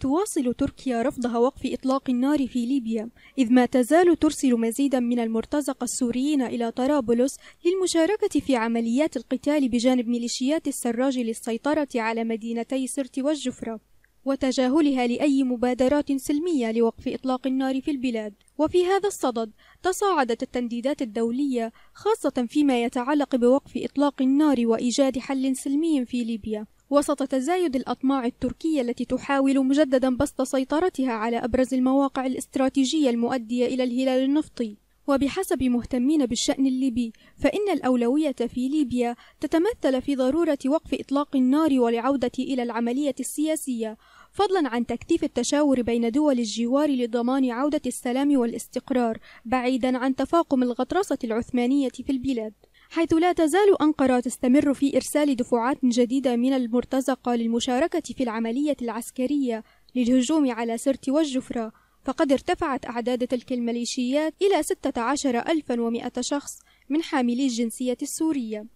تواصل تركيا رفضها وقف إطلاق النار في ليبيا إذ ما تزال ترسل مزيدا من المرتزقة السوريين إلى طرابلس للمشاركة في عمليات القتال بجانب ميليشيات السراج للسيطرة على مدينتي سرت والجفرة وتجاهلها لأي مبادرات سلمية لوقف إطلاق النار في البلاد وفي هذا الصدد تصاعدت التنديدات الدولية خاصة فيما يتعلق بوقف إطلاق النار وإيجاد حل سلمي في ليبيا وسط تزايد الأطماع التركية التي تحاول مجددا بسط سيطرتها على أبرز المواقع الاستراتيجية المؤدية إلى الهلال النفطي وبحسب مهتمين بالشأن الليبي فإن الأولوية في ليبيا تتمثل في ضرورة وقف إطلاق النار والعودة إلى العملية السياسية فضلا عن تكثيف التشاور بين دول الجوار لضمان عودة السلام والاستقرار بعيدا عن تفاقم الغطرسة العثمانية في البلاد حيث لا تزال أنقرة تستمر في إرسال دفعات جديدة من المرتزقة للمشاركة في العملية العسكرية للهجوم على سرت والجفرة فقد ارتفعت أعداد تلك الميليشيات إلى 16100 شخص من حاملي الجنسية السورية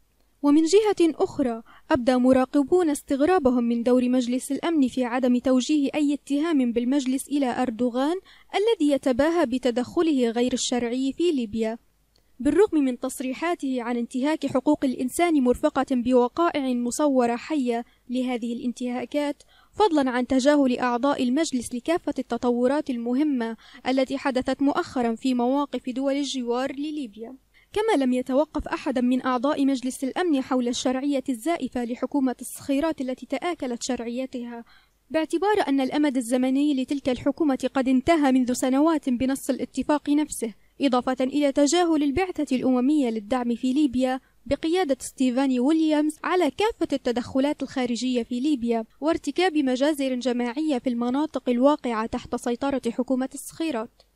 ومن جهة أخرى أبدى مراقبون استغرابهم من دور مجلس الأمن في عدم توجيه أي اتهام بالمجلس إلى أردوغان الذي يتباهى بتدخله غير الشرعي في ليبيا بالرغم من تصريحاته عن انتهاك حقوق الإنسان مرفقة بوقائع مصورة حية لهذه الانتهاكات فضلا عن تجاهل أعضاء المجلس لكافة التطورات المهمة التي حدثت مؤخرا في مواقف دول الجوار لليبيا كما لم يتوقف أحد من أعضاء مجلس الأمن حول الشرعية الزائفة لحكومة الصخيرات التي تآكلت شرعيتها باعتبار أن الأمد الزمني لتلك الحكومة قد انتهى منذ سنوات بنص الاتفاق نفسه إضافة إلى تجاهل البعثة الأممية للدعم في ليبيا بقيادة ستيفاني ويليامز على كافة التدخلات الخارجية في ليبيا وارتكاب مجازر جماعية في المناطق الواقعة تحت سيطرة حكومة الصخيرات